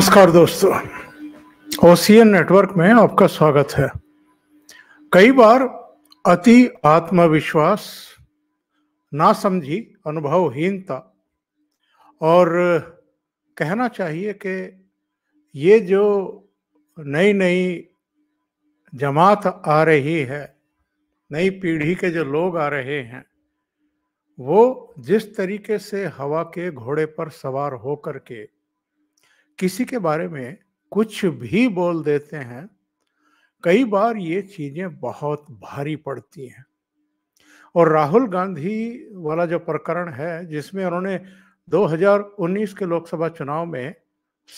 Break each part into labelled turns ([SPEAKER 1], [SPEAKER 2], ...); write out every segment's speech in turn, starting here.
[SPEAKER 1] नमस्कार दोस्तों OCN network में आपका स्वागत है कई बार अति आत्मविश्वास ना समझी अनुभवहीनता और कहना चाहिए कि ये जो नई नई जमात आ रही है नई पीढ़ी के जो लोग आ रहे हैं वो जिस तरीके से हवा के घोड़े पर सवार होकर के किसी के बारे में कुछ भी बोल देते हैं कई बार ये चीजें बहुत भारी पड़ती हैं और राहुल गांधी वाला जो प्रकरण है जिसमें उन्होंने 2019 के लोकसभा चुनाव में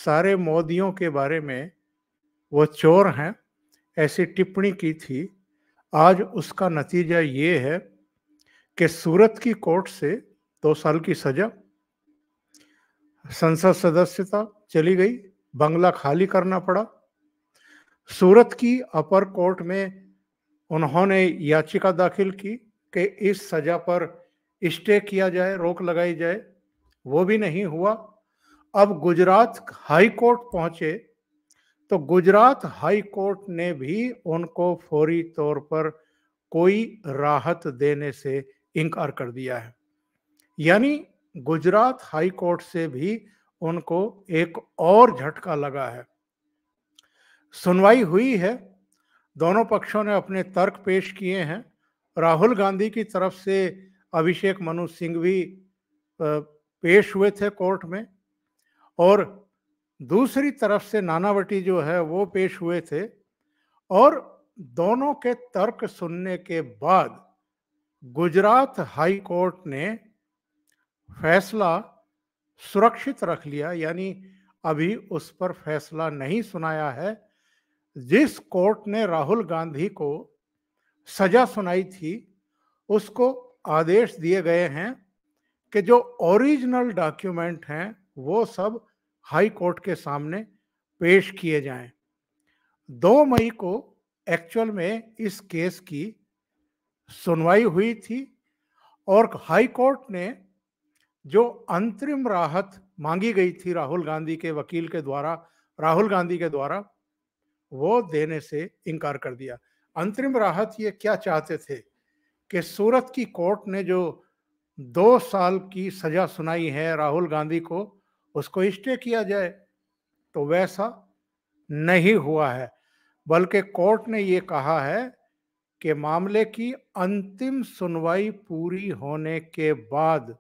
[SPEAKER 1] सारे मोदियों के बारे में वो चोर हैं ऐसी टिप्पणी की थी आज उसका नतीजा ये है कि सूरत की कोर्ट से दो साल की सजा संसद सदस्यता चली गई बंगला खाली करना पड़ा सूरत की अपर कोर्ट में उन्होंने याचिका दाखिल की कि इस सजा पर स्टे किया जाए रोक लगाई जाए वो भी नहीं हुआ अब गुजरात हाई कोर्ट पहुंचे तो गुजरात हाई कोर्ट ने भी उनको फौरी तौर पर कोई राहत देने से इनकार कर दिया है यानी गुजरात हाई कोर्ट से भी उनको एक और झटका लगा है सुनवाई हुई है दोनों पक्षों ने अपने तर्क पेश किए हैं राहुल गांधी की तरफ से अभिषेक मनु सिंह भी पेश हुए थे कोर्ट में और दूसरी तरफ से नानावटी जो है वो पेश हुए थे और दोनों के तर्क सुनने के बाद गुजरात हाई कोर्ट ने फैसला सुरक्षित रख लिया यानी अभी उस पर फैसला नहीं सुनाया है जिस कोर्ट ने राहुल गांधी को सजा सुनाई थी उसको आदेश दिए गए हैं कि जो ओरिजिनल डॉक्यूमेंट हैं वो सब हाई कोर्ट के सामने पेश किए जाएं। दो मई को एक्चुअल में इस केस की सुनवाई हुई थी और हाई कोर्ट ने जो अंतरिम राहत मांगी गई थी राहुल गांधी के वकील के द्वारा राहुल गांधी के द्वारा वो देने से इनकार कर दिया अंतरिम राहत ये क्या चाहते थे कि सूरत की कोर्ट ने जो दो साल की सजा सुनाई है राहुल गांधी को उसको स्टे किया जाए तो वैसा नहीं हुआ है बल्कि कोर्ट ने ये कहा है कि मामले की अंतिम सुनवाई पूरी होने के बाद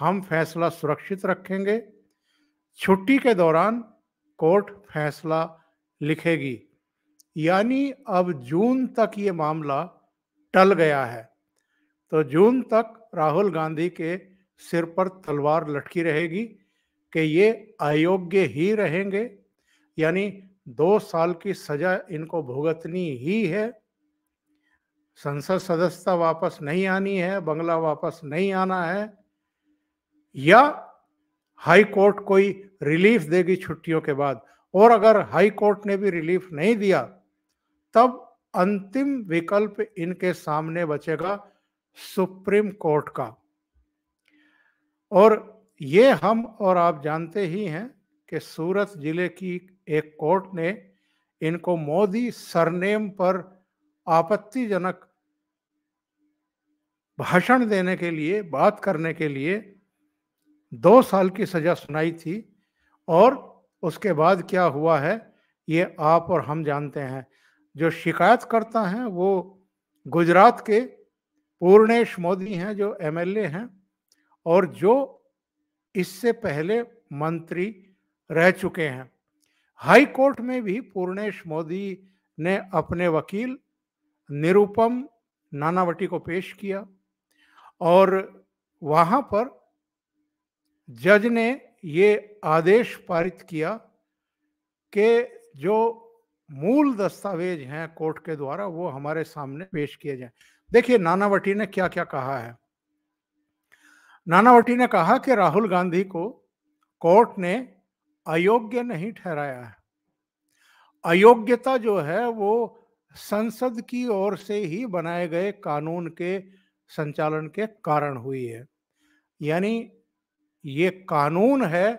[SPEAKER 1] हम फैसला सुरक्षित रखेंगे छुट्टी के दौरान कोर्ट फैसला लिखेगी यानी अब जून तक ये मामला टल गया है तो जून तक राहुल गांधी के सिर पर तलवार लटकी रहेगी कि ये अयोग्य ही रहेंगे यानी दो साल की सजा इनको भुगतनी ही है संसद सदस्यता वापस नहीं आनी है बंगला वापस नहीं आना है या हाई कोर्ट कोई रिलीफ देगी छुट्टियों के बाद और अगर हाई कोर्ट ने भी रिलीफ नहीं दिया तब अंतिम विकल्प इनके सामने बचेगा सुप्रीम कोर्ट का और ये हम और आप जानते ही हैं कि सूरत जिले की एक कोर्ट ने इनको मोदी सरनेम पर आपत्तिजनक भाषण देने के लिए बात करने के लिए दो साल की सजा सुनाई थी और उसके बाद क्या हुआ है ये आप और हम जानते हैं जो शिकायत करता है वो गुजरात के पूर्णेश मोदी हैं जो एमएलए हैं और जो इससे पहले मंत्री रह चुके हैं हाई कोर्ट में भी पूर्णेश मोदी ने अपने वकील निरुपम नानावटी को पेश किया और वहाँ पर जज ने ये आदेश पारित किया कि जो मूल दस्तावेज हैं कोर्ट के द्वारा वो हमारे सामने पेश किए जाएं देखिए नानावटी ने क्या क्या कहा है नानावटी ने कहा कि राहुल गांधी को कोर्ट ने अयोग्य नहीं ठहराया है अयोग्यता जो है वो संसद की ओर से ही बनाए गए कानून के संचालन के कारण हुई है यानी ये कानून है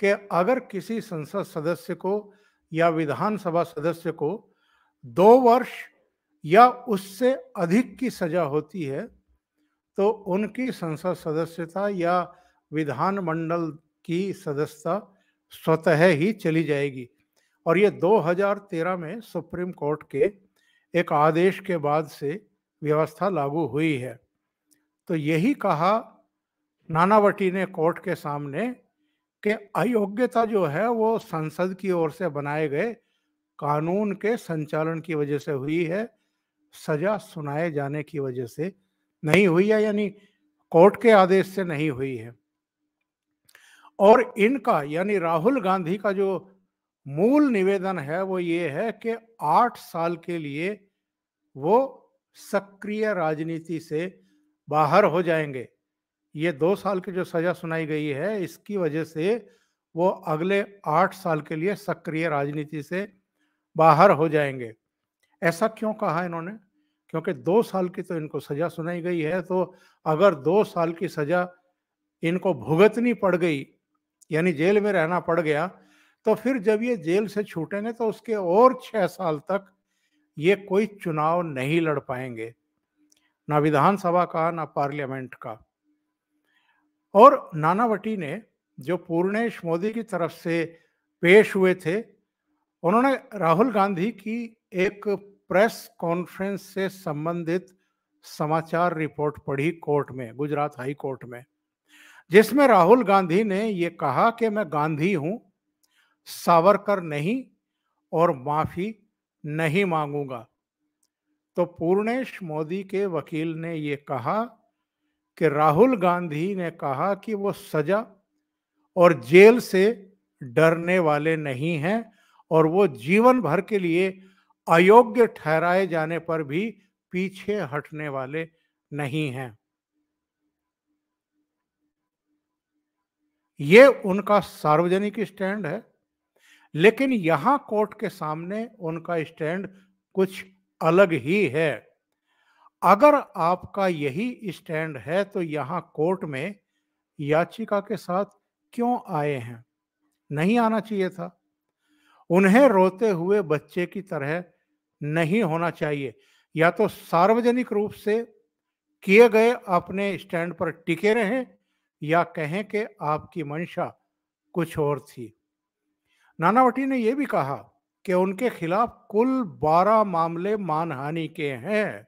[SPEAKER 1] कि अगर किसी संसद सदस्य को या विधानसभा सदस्य को दो वर्ष या उससे अधिक की सजा होती है तो उनकी संसद सदस्यता या विधानमंडल की सदस्यता स्वतः ही चली जाएगी और ये 2013 में सुप्रीम कोर्ट के एक आदेश के बाद से व्यवस्था लागू हुई है तो यही कहा नानावटी ने कोर्ट के सामने कि अयोग्यता जो है वो संसद की ओर से बनाए गए कानून के संचालन की वजह से हुई है सजा सुनाए जाने की वजह से नहीं हुई है यानी कोर्ट के आदेश से नहीं हुई है और इनका यानी राहुल गांधी का जो मूल निवेदन है वो ये है कि आठ साल के लिए वो सक्रिय राजनीति से बाहर हो जाएंगे ये दो साल की जो सजा सुनाई गई है इसकी वजह से वो अगले आठ साल के लिए सक्रिय राजनीति से बाहर हो जाएंगे ऐसा क्यों कहा इन्होंने क्योंकि दो साल की तो इनको सजा सुनाई गई है तो अगर दो साल की सजा इनको भुगतनी पड़ गई यानी जेल में रहना पड़ गया तो फिर जब ये जेल से छूटेंगे तो उसके और छह साल तक ये कोई चुनाव नहीं लड़ पाएंगे ना विधानसभा का ना पार्लियामेंट का और नानावटी ने जो पूर्णेश मोदी की तरफ से पेश हुए थे उन्होंने राहुल गांधी की एक प्रेस कॉन्फ्रेंस से संबंधित समाचार रिपोर्ट पढ़ी कोर्ट में गुजरात हाई कोर्ट में जिसमें राहुल गांधी ने ये कहा कि मैं गांधी हूं सावरकर नहीं और माफी नहीं मांगूंगा तो पूर्णेश मोदी के वकील ने ये कहा कि राहुल गांधी ने कहा कि वो सजा और जेल से डरने वाले नहीं हैं और वो जीवन भर के लिए अयोग्य ठहराए जाने पर भी पीछे हटने वाले नहीं हैं ये उनका सार्वजनिक स्टैंड है लेकिन यहां कोर्ट के सामने उनका स्टैंड कुछ अलग ही है अगर आपका यही स्टैंड है तो यहाँ कोर्ट में याचिका के साथ क्यों आए हैं नहीं आना चाहिए था उन्हें रोते हुए बच्चे की तरह नहीं होना चाहिए या तो सार्वजनिक रूप से किए गए अपने स्टैंड पर टिके रहें या कहें कि आपकी मंशा कुछ और थी नानावटी ने यह भी कहा कि उनके खिलाफ कुल 12 मामले मानहानि के हैं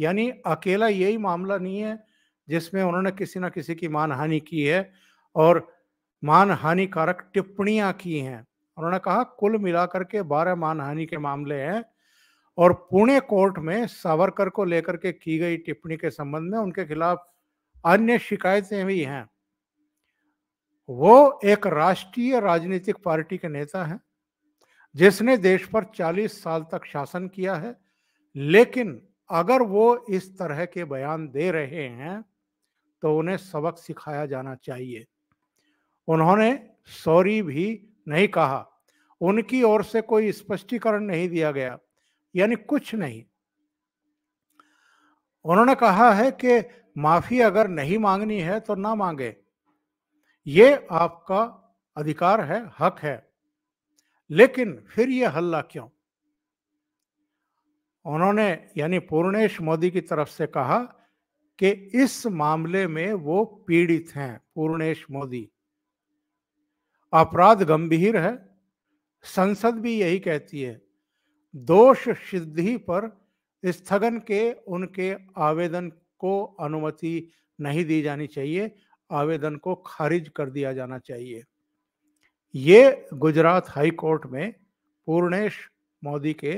[SPEAKER 1] यानी अकेला यही मामला नहीं है जिसमें उन्होंने किसी ना किसी की मानहानि की है और मानहानिकारक टिप्पणियां की हैं उन्होंने कहा कुल मिलाकर के बारह मानहानि के मामले हैं और पुणे कोर्ट में सावरकर को लेकर के की गई टिप्पणी के संबंध में उनके खिलाफ अन्य शिकायतें भी हैं वो एक राष्ट्रीय राजनीतिक पार्टी के नेता हैं जिसने देश पर 40 साल तक शासन किया है लेकिन अगर वो इस तरह के बयान दे रहे हैं तो उन्हें सबक सिखाया जाना चाहिए उन्होंने सॉरी भी नहीं कहा उनकी ओर से कोई स्पष्टीकरण नहीं दिया गया यानी कुछ नहीं उन्होंने कहा है कि माफी अगर नहीं मांगनी है तो ना मांगे ये आपका अधिकार है हक है लेकिन फिर यह हल्ला क्यों उन्होंने यानी पूर्णेश मोदी की तरफ से कहा कि इस मामले में वो पीड़ित हैं पूर्णेश मोदी अपराध गंभीर है संसद भी यही कहती है दोष सिद्धि पर स्थगन के उनके आवेदन को अनुमति नहीं दी जानी चाहिए आवेदन को खारिज कर दिया जाना चाहिए ये गुजरात हाई कोर्ट में पूर्णेश मोदी के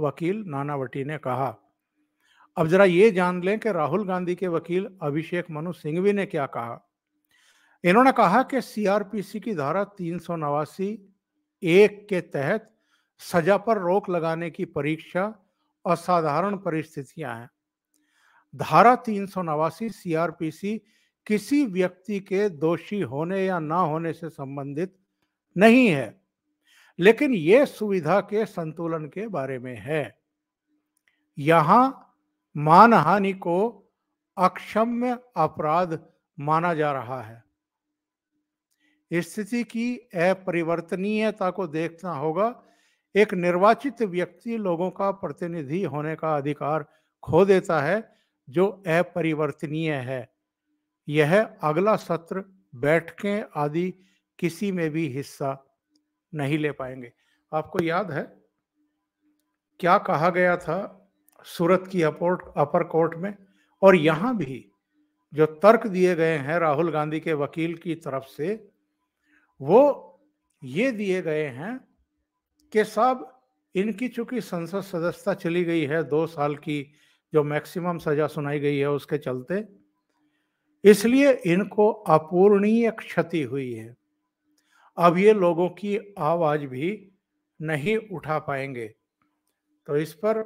[SPEAKER 1] वकील नानावटी ने कहा अब जरा ये जान लें कि राहुल गांधी के वकील अभिषेक मनु सिंघवी ने क्या कहा इन्होंने कहा कि सीआरपीसी की धारा तीन सौ नवासी एक के तहत सजा पर रोक लगाने की परीक्षा असाधारण परिस्थितियां हैं धारा तीन सौ नवासी सीआरपीसी किसी व्यक्ति के दोषी होने या ना होने से संबंधित नहीं है लेकिन ये सुविधा के संतुलन के बारे में है यहां मानहानि को अक्षम्य अपराध माना जा रहा है स्थिति की अपरिवर्तनीयता को देखना होगा एक निर्वाचित व्यक्ति लोगों का प्रतिनिधि होने का अधिकार खो देता है जो अपरिवर्तनीय है यह अगला सत्र बैठकें आदि किसी में भी हिस्सा नहीं ले पाएंगे आपको याद है क्या कहा गया था सूरत की अपोर्ट अपर कोर्ट में और यहाँ भी जो तर्क दिए गए हैं राहुल गांधी के वकील की तरफ से वो ये दिए गए हैं कि साहब इनकी चूंकि संसद सदस्यता चली गई है दो साल की जो मैक्सिमम सजा सुनाई गई है उसके चलते इसलिए इनको अपूर्णीय क्षति हुई है अब ये लोगों की आवाज भी नहीं उठा पाएंगे तो इस पर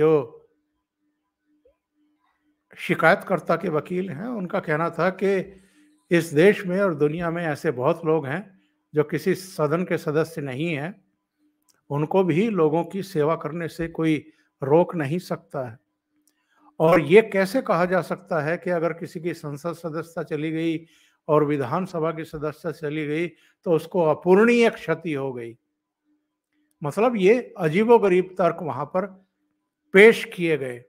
[SPEAKER 1] जो शिकायतकर्ता के वकील हैं उनका कहना था कि इस देश में और दुनिया में ऐसे बहुत लोग हैं जो किसी सदन के सदस्य नहीं हैं उनको भी लोगों की सेवा करने से कोई रोक नहीं सकता है और ये कैसे कहा जा सकता है कि अगर किसी की संसद सदस्यता चली गई और विधानसभा की सदस्य चली गई तो उसको अपूर्णीय क्षति हो गई मतलब ये अजीबोगरीब तर्क वहां पर पेश किए गए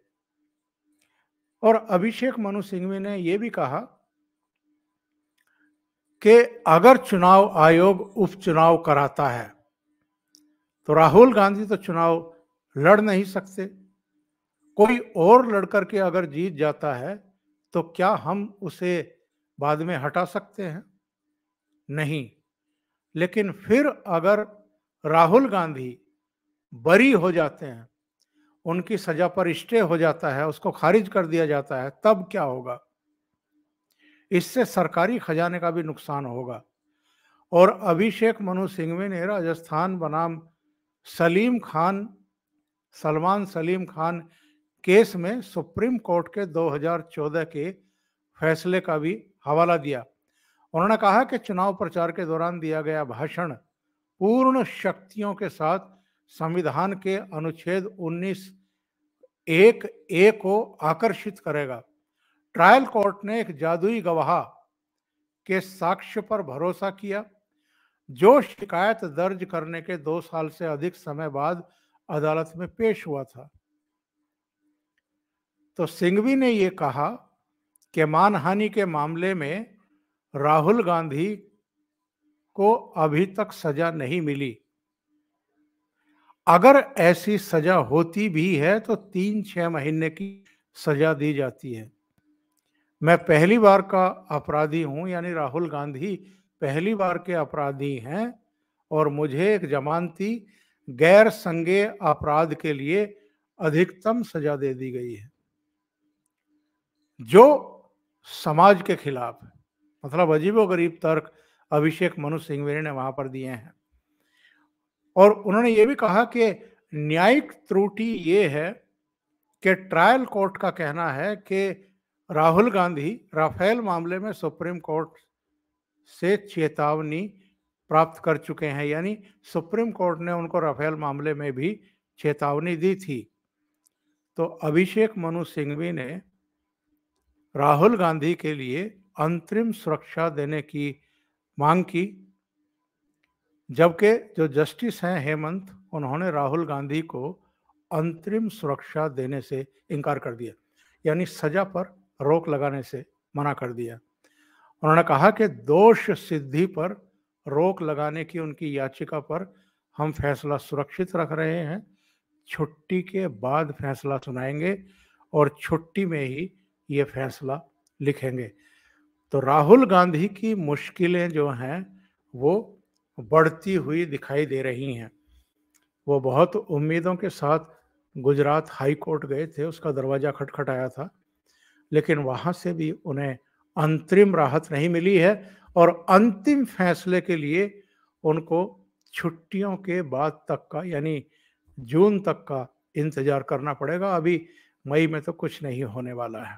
[SPEAKER 1] और अभिषेक मनु सिंघवी ने यह भी कहा कि अगर चुनाव आयोग उपचुनाव कराता है तो राहुल गांधी तो चुनाव लड़ नहीं सकते कोई और लड़कर के अगर जीत जाता है तो क्या हम उसे बाद में हटा सकते हैं नहीं लेकिन फिर अगर राहुल गांधी बरी हो जाते हैं उनकी सजा पर स्टे हो जाता है उसको खारिज कर दिया जाता है तब क्या होगा इससे सरकारी खजाने का भी नुकसान होगा और अभिषेक मनु सिंघवी ने राजस्थान बनाम सलीम खान सलमान सलीम खान केस में सुप्रीम कोर्ट के 2014 के फैसले का भी हवाला दिया उन्होंने कहा कि चुनाव प्रचार के दौरान दिया गया भाषण पूर्ण शक्तियों के साथ संविधान के अनुच्छेद 19 एक ए को आकर्षित करेगा ट्रायल कोर्ट ने एक जादुई गवाह के साक्ष्य पर भरोसा किया जो शिकायत दर्ज करने के दो साल से अधिक समय बाद अदालत में पेश हुआ था तो सिंघवी ने यह कहा के मानहानि के मामले में राहुल गांधी को अभी तक सजा नहीं मिली अगर ऐसी सजा होती भी है तो तीन छह महीने की सजा दी जाती है मैं पहली बार का अपराधी हूं यानी राहुल गांधी पहली बार के अपराधी हैं और मुझे एक जमानती गैर संगे अपराध के लिए अधिकतम सजा दे दी गई है जो समाज के खिलाफ मतलब अजीबो गरीब तर्क अभिषेक मनु सिंहवेरी ने वहां पर दिए हैं और उन्होंने ये भी कहा कि न्यायिक त्रुटि ये है कि ट्रायल कोर्ट का कहना है कि राहुल गांधी राफेल मामले में सुप्रीम कोर्ट से चेतावनी प्राप्त कर चुके हैं यानी सुप्रीम कोर्ट ने उनको राफेल मामले में भी चेतावनी दी थी तो अभिषेक मनु सिंघवी ने राहुल गांधी के लिए अंतरिम सुरक्षा देने की मांग की जबकि जो जस्टिस हैं हेमंत उन्होंने राहुल गांधी को अंतरिम सुरक्षा देने से इनकार कर दिया यानी सजा पर रोक लगाने से मना कर दिया उन्होंने कहा कि दोष सिद्धि पर रोक लगाने की उनकी याचिका पर हम फैसला सुरक्षित रख रहे हैं छुट्टी के बाद फैसला सुनाएंगे और छुट्टी में ही ये फैसला लिखेंगे तो राहुल गांधी की मुश्किलें जो हैं वो बढ़ती हुई दिखाई दे रही हैं वो बहुत उम्मीदों के साथ गुजरात हाई कोर्ट गए थे उसका दरवाज़ा खटखटाया था लेकिन वहाँ से भी उन्हें अंतरिम राहत नहीं मिली है और अंतिम फैसले के लिए उनको छुट्टियों के बाद तक का यानी जून तक का इंतज़ार करना पड़ेगा अभी मई में तो कुछ नहीं होने वाला है